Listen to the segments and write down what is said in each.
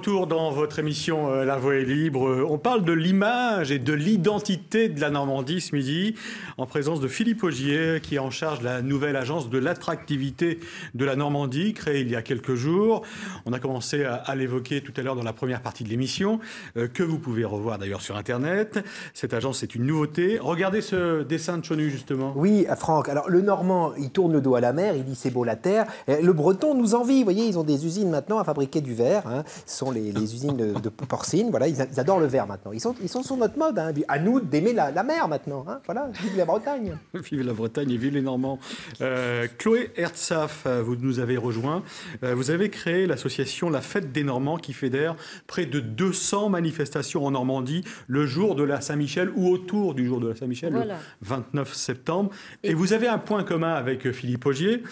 retour dans votre émission euh, La Voix est libre. Euh, on parle de l'image et de l'identité de la Normandie ce midi, en présence de Philippe Augier, qui est en charge de la nouvelle agence de l'attractivité de la Normandie, créée il y a quelques jours. On a commencé à, l'évoquer tout à l'heure dans la première partie de l'émission, euh, que vous pouvez revoir d'ailleurs sur Internet. Cette agence est une nouveauté. Regardez ce dessin de Chonu, justement. Oui, Franck. Alors, le Normand, il tourne le dos à la mer, il dit c'est beau la terre. Le Breton nous envie. Vous voyez, ils ont des usines maintenant à fabriquer du verre. Hein. sont les, usines de, porcine. Voilà, ils, adorent le verre maintenant. Ils sont, ils sont sur notre mode. Hein. À nous d'aimer la, mer maintenant. Hein. Voilà, vive la Bretagne. vive la Bretagne et vive les Normands. Euh, Chloé Herzaf, euh, vous nous avez rejoint. Euh, vous avez créé l'association La Fête des Normands qui fédère près de 200 manifestations en Normandie le jour de la Saint-Michel ou autour du jour de la Saint-Michel, le 29 septembre. Et, vous avez un point commun avec Philippe Augier,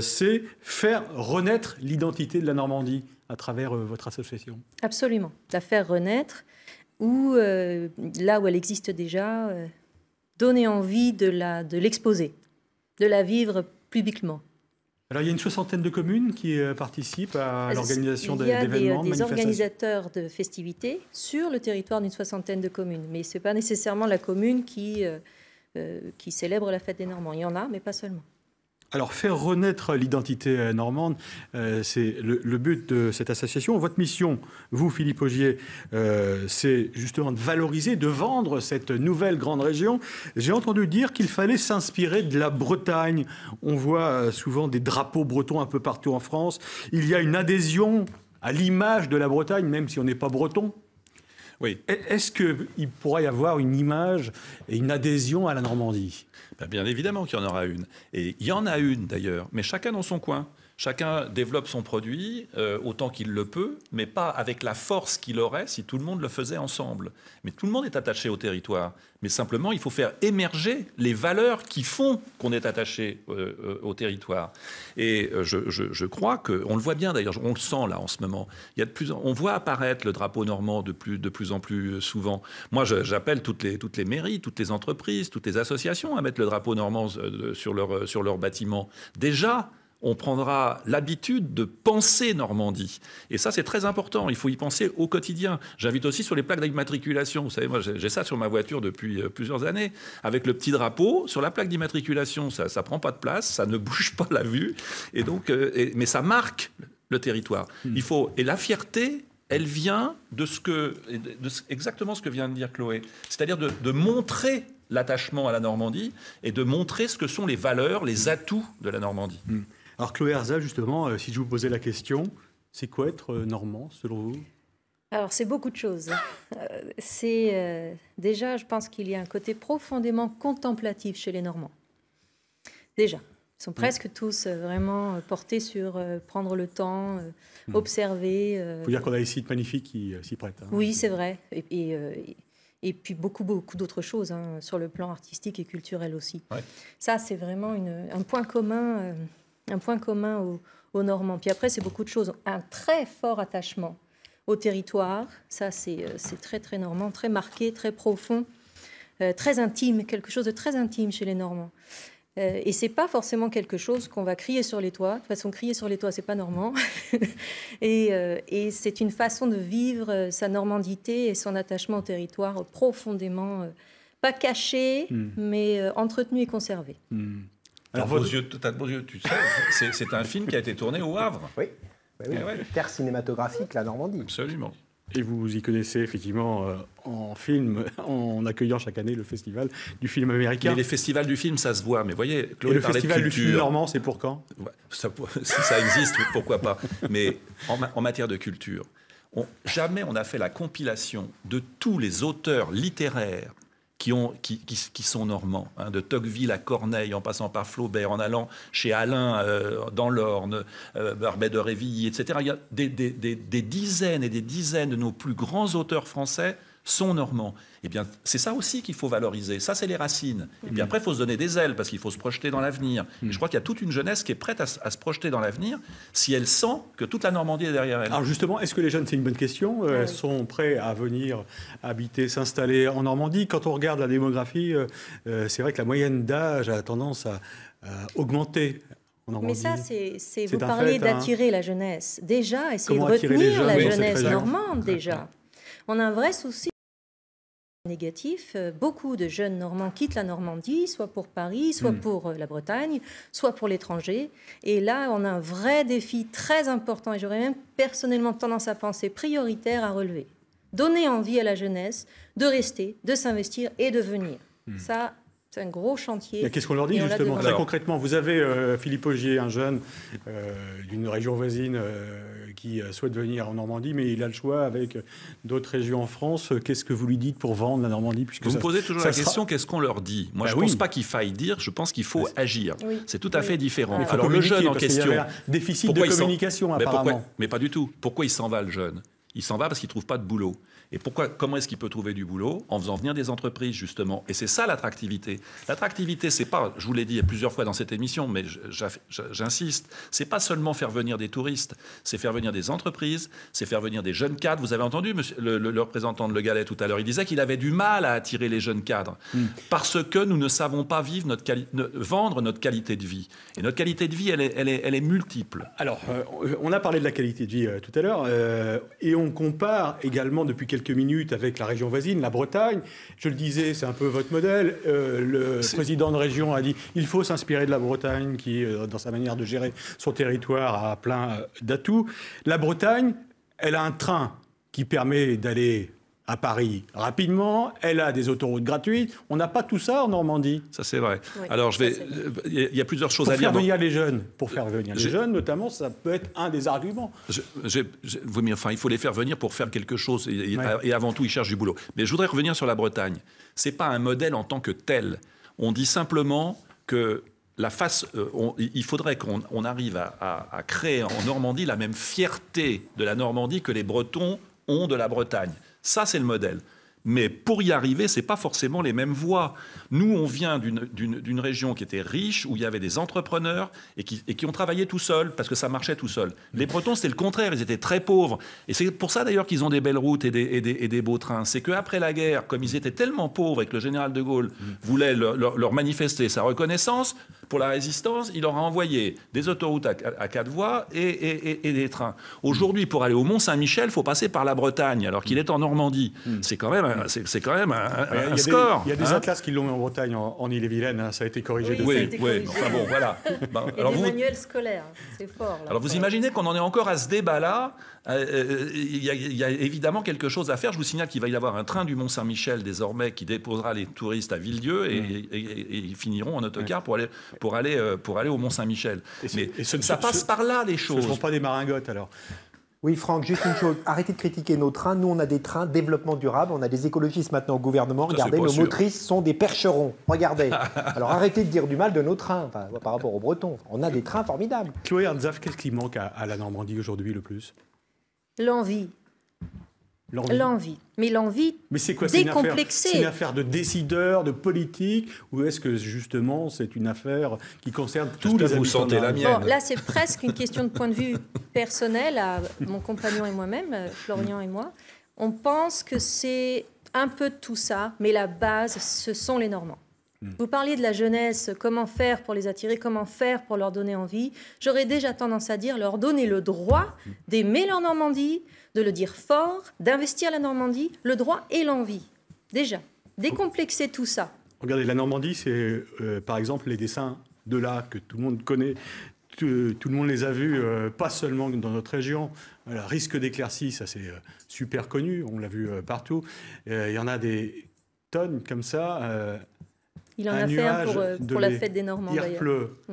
c'est faire renaître l'identité de la Normandie à travers euh, votre association. Absolument, la faire renaître ou euh, là où elle existe déjà, euh, donner envie de, la, de l'exposer, de la vivre publiquement. Alors il y a une soixantaine de communes qui participent à l'organisation d'événements. Il y a des, organisateurs de festivités sur le territoire d'une soixantaine de communes, mais ce n'est pas nécessairement la commune qui, qui célèbre la fête des Normands. Il y en a, mais pas seulement. Alors, faire renaître l'identité euh, normande, euh, c'est le, but de cette association. Votre mission, vous, Philippe Augier, euh, c'est justement de valoriser, de vendre cette nouvelle grande région. J'ai entendu dire qu'il fallait s'inspirer de la Bretagne. On voit souvent des drapeaux bretons un peu partout en France. Il y a une adhésion à l'image de la Bretagne, même si on n'est pas breton, oui. E-, est-ce qu'il pourrait y avoir une image et une adhésion à la Normandie ben, Bien évidemment qu'il y en aura une. Et il y en a une d'ailleurs, mais chacun dans son coin. Chacun développe son produit euh, autant qu'il le peut, mais pas avec la force qu'il aurait si tout le monde le faisait ensemble. Mais tout le monde est attaché au territoire. Mais simplement, il faut faire émerger les valeurs qui font qu'on est attaché euh, euh, au territoire. Et je, crois que, on le voit bien d'ailleurs, on le sent là en ce moment. Il y de plus, on voit apparaître le drapeau normand de plus, de plus en plus souvent. Moi, j'appelle toutes les, toutes les mairies, toutes les entreprises, toutes les associations à mettre le drapeau normand sur leur, sur leur bâtiment. Déjà, on prendra l'habitude de penser Normandie. Et ça, c'est très important. Il faut y penser au quotidien. J'invite aussi sur les plaques d'immatriculation. Vous savez, moi, j'ai ça sur ma voiture depuis euh, plusieurs années, avec le petit drapeau sur la plaque d'immatriculation. Ça ne prend pas de place, ça ne bouge pas la vue. Et donc, euh, mais ça marque le territoire. Hmm. Il faut, et la fierté, elle vient de ce que, exactement ce que vient de dire Chloé, c'est-à-dire de, montrer l'attachement à la Normandie et de montrer ce que sont les valeurs, les hmm. atouts de la Normandie. Hmm. Alors Chloé Arza, justement, euh, si je vous posais la question, c'est quoi être euh, normand selon vous Alors c'est beaucoup de choses. Hein. Euh, c'est déjà, je pense qu'il y a un côté profondément contemplatif chez les Normands. Déjà, ils sont mm. presque tous vraiment portés sur prendre le temps, mm. observer. Il faut dire qu'on a des sites magnifiques qui s'y prêtent. Hein. Oui, c'est vrai. Et, puis beaucoup, beaucoup d'autres choses hein, sur le plan artistique et culturel aussi. Ça, c'est vraiment un point commun un point commun aux, Normands. Puis après, c'est beaucoup de choses. Un très fort attachement au territoire, ça c'est euh, très très normand, très marqué, très profond, euh, très intime, quelque chose de très intime chez les Normands. Euh, et c'est pas forcément quelque chose qu'on va crier sur les toits. De toute façon, crier sur les toits, c'est pas normand. et, c'est une façon de vivre sa normandité et son attachement au territoire profondément, pas caché, hmm. mais entretenu et conservé. Hmm vos yeux, t'as yeux, tu sais. c'est un film qui a été tourné au Havre. Oui, eh terre cinématographique, la Normandie. Absolument. Et vous y connaissez effectivement euh, en film, en accueillant chaque année le festival du film américain. Mais les festivals du film, ça se voit. Mais voyez, le festival du film normand, c'est pour quand ça, Si ça existe, pourquoi pas Mais en, matière de culture, jamais on a fait la compilation de tous les auteurs littéraires qui, sont normands, hein, de Tocqueville à Corneille, en passant par Flaubert, en allant chez Alain euh, dans l'Orne, Barbey euh, Barbet de Révilly, etc. Il y a des dizaines et des dizaines de nos plus grands auteurs français sont normands. Eh bien, c'est ça aussi qu'il faut valoriser. Ça, c'est les racines. Et puis après, il faut se donner des ailes parce qu'il faut se projeter dans l'avenir. Et je mm. crois qu'il y a toute une jeunesse qui est prête à, se projeter dans l'avenir si elle sent que toute la Normandie est derrière elle. Alors justement, est-ce que les jeunes, c'est une bonne question, euh, sont prêts à venir habiter, s'installer en Normandie Quand on regarde la démographie, euh, euh, c'est vrai que la moyenne d'âge a tendance à, en Normandie. – Mais ça, c'est vous parlez hein. d'attirer la jeunesse. Déjà, essayer de retenir la jeunesse normande, déjà. On a un vrai souci négatif. Euh, beaucoup de jeunes Normands quittent la Normandie, soit pour Paris, soit hmm. pour euh, la Bretagne, soit pour l'étranger. Et là, on a un vrai défi très important, et j'aurais même personnellement tendance à penser prioritaire à relever. Donner envie à la jeunesse de rester, de s'investir et de venir. Hmm. Ça, c'est un gros chantier. Qu'est-ce qu'on leur dit justement très concrètement Vous avez euh, Philippe Augier, un jeune euh, d'une région voisine euh, qui souhaite venir en Normandie, mais il a le choix avec d'autres régions en France. Qu'est-ce que vous lui dites pour vendre la Normandie puisque Vous me posez toujours la question qu'est-ce qu'on leur dit Moi, bah je ne pense pas qu'il faille dire, je pense qu'il faut agir. C'est tout à fait différent. Ah. le jeune en question, il y un déficit de communication, apparemment. mais pas du tout. Pourquoi il s'en va le jeune il s'en va parce qu'il ne trouve pas de boulot. Et pourquoi, comment est-ce qu'il peut trouver du boulot En faisant venir des entreprises, justement. Et c'est ça l'attractivité. L'attractivité, c'est pas, je vous l'ai dit plusieurs fois dans cette émission, mais j'insiste, c'est pas seulement faire venir des touristes, c'est faire venir des entreprises, c'est faire venir des jeunes cadres. Vous avez entendu le, représentant de Le Galet tout à l'heure, il disait qu'il avait du mal à attirer les jeunes cadres hmm. parce que nous ne savons pas vivre notre vendre notre qualité de vie. Et notre qualité de vie, elle est, elle est, multiple. Alors, euh, on a parlé de la qualité de vie euh, tout à l'heure, euh, et on on compare également depuis quelques minutes avec la région voisine, la Bretagne, je le disais, c'est un peu votre modèle. Euh, le président de région a dit il faut s'inspirer de la Bretagne qui, euh, dans sa manière de gérer son territoire, a plein euh, d'atouts. La Bretagne, elle a un train qui permet d'aller à Paris rapidement, elle a des autoroutes gratuites. On n'a pas tout ça en Normandie. Ça, c'est vrai. Alors, je vais. Euh, il y, a plusieurs choses à dire. faire venir les jeunes, pour faire venir les jeunes, notamment, ça peut être un des arguments. Je, enfin, il faut les faire venir pour faire quelque chose. Et, avant tout, ils cherchent du boulot. Mais je voudrais revenir sur la Bretagne. C'est pas un modèle en tant que tel. On dit simplement que la face, euh, il faudrait qu'on arrive à, créer en Normandie la même fierté de la Normandie que les Bretons ont de la Bretagne. Ça, c'est le modèle. Mais pour y arriver, ce n'est pas forcément les mêmes voies. Nous, on vient d'une région qui était riche, où il y avait des entrepreneurs et qui, et qui ont travaillé tout seuls, parce que ça marchait tout seul. Les Bretons, c'était le contraire, ils étaient très pauvres. Et c'est pour ça d'ailleurs qu'ils ont des belles routes et des, et des, beaux trains. C'est qu'après la guerre, comme ils étaient tellement pauvres et que le général de Gaulle voulait leur, manifester sa reconnaissance, pour la résistance, il leur a envoyé des autoroutes à, à quatre voies et, des trains. Aujourd'hui, pour aller au Mont-Saint-Michel, il faut passer par la Bretagne, alors qu'il est en Normandie. Mm. C'est quand même c'est quand même un, score. Il y a des hein. atlas qui l'ont en Bretagne, en, Ille-et-Vilaine. Hein. ça a été corrigé. Oui, de oui, Enfin bon, voilà. Bah, alors vous... scolaires, hein. c'est fort. alors vous imaginez qu'on en est encore à ce débat-là. Euh, euh, il y, a évidemment quelque chose à faire. Je vous signale qu'il va y avoir un train du Mont-Saint-Michel désormais qui déposera les touristes à Villedieu et, mm. ils finiront en autocar pour aller pour aller euh, pour aller au Mont-Saint-Michel. Mais ça passe par là les choses. Ce ne sont pas des maringottes alors. Oui, Franck, juste une chose. Arrêtez de critiquer nos trains. Nous, on a des trains développement durable. On a des écologistes maintenant au gouvernement. Regardez, nos motrices sont des percherons. Regardez. Alors arrêtez de dire du mal de nos trains par rapport aux Bretons. On a des trains formidables. Chloé Anzaf, qu'est-ce qui manque à, à la Normandie aujourd'hui le plus L'envie. L'envie. Mais l'envie Mais c'est quoi C'est une, affaire de décideurs, de politique Ou est-ce que justement c'est une affaire qui concerne tous les Vous sentez la mienne. Bon, là c'est presque une question de point de vue personnel à mon compagnon et moi-même, euh, Florian et moi. On pense que c'est un peu tout ça, mais la base, ce sont les Normands. Mm. Vous parliez de la jeunesse, comment faire pour les attirer, comment faire pour leur donner envie. J'aurais déjà tendance à dire leur donner le droit mm. d'aimer leur Normandie, de le dire fort, d'investir la Normandie, le droit et l'envie. Déjà, décomplexer tout ça. Regardez, la Normandie, c'est euh, par exemple les dessins de là que tout le monde connaît. Tout, le monde les a vus, euh, pas seulement dans notre région. risque d'éclaircie, ça c'est euh, super connu, on l'a vu partout. Il y en a des tonnes comme ça il en a fait un euh, pour, la fête des Normands d'ailleurs. Mm.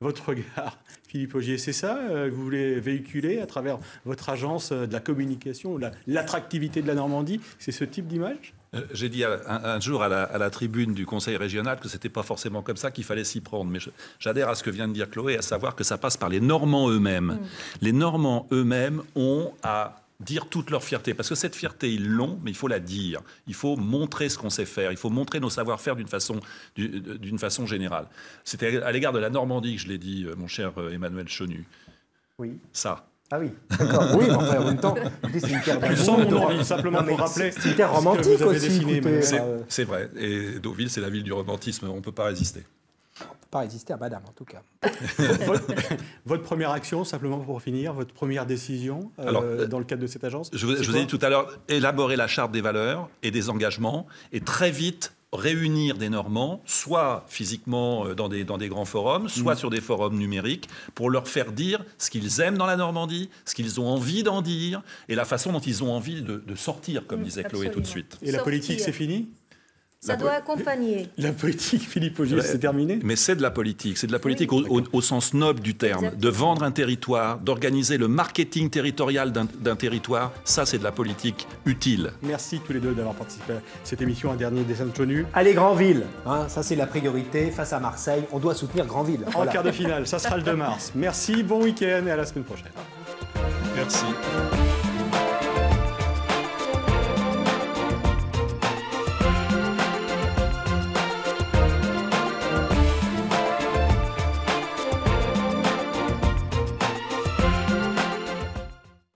Votre regard, Philippe Augier, c'est ça euh, que vous voulez véhiculer à travers votre agence euh, de la communication, l'attractivité de la Normandie C'est ce type d'image j'ai dit un, jour à la, tribune du Conseil régional que c'était pas forcément comme ça qu'il fallait s'y prendre. Mais j'adhère à ce que vient de dire Chloé, à savoir que ça passe par les Normands eux-mêmes. Mm. Les Normands eux-mêmes ont à dire toute leur fierté. Parce que cette fierté, ils l'ont, mais il faut la dire. Il faut montrer ce qu'on sait faire. Il faut montrer nos savoir-faire d'une façon, euh, d'une façon générale. C'était à l'égard de la Normandie que je l'ai dit, euh, mon cher euh, Emmanuel Chenu. Oui. Ça. Ah oui, d'accord. Oui, mais en même temps, c'est une terre d'amour. simplement pour rappeler. C'est romantique aussi. C'est vrai. Et Deauville, c'est la ville du romantisme. On ne peut pas résister pas résister à madame, en tout cas. votre, première action, simplement pour finir, votre première décision euh, euh, dans le cadre de cette agence Je vous, ai dit tout à l'heure, élaborer la charte des valeurs et des engagements, et très vite réunir des Normands, soit physiquement euh, dans des, dans des grands forums, soit mm. sur des forums numériques, pour leur faire dire ce qu'ils aiment dans la Normandie, ce qu'ils ont envie d'en dire, et la façon dont ils ont envie de, sortir, comme mm, disait Chloé tout de suite. Et la politique, c'est fini ça doit accompagner. La politique, Philippe Auguste, c'est terminé Mais c'est de la politique. C'est de la politique au, sens noble du terme. De vendre un territoire, d'organiser le marketing territorial d'un territoire, ça, c'est de la politique utile. Merci tous les deux d'avoir participé à cette émission, un dernier dessin de tenue. Allez, Grandville hein, Ça, c'est la priorité. Face à Marseille, on doit soutenir Grandville. En quart de finale, ça sera le 2 mars. Merci, bon week-end et à la semaine prochaine. Merci.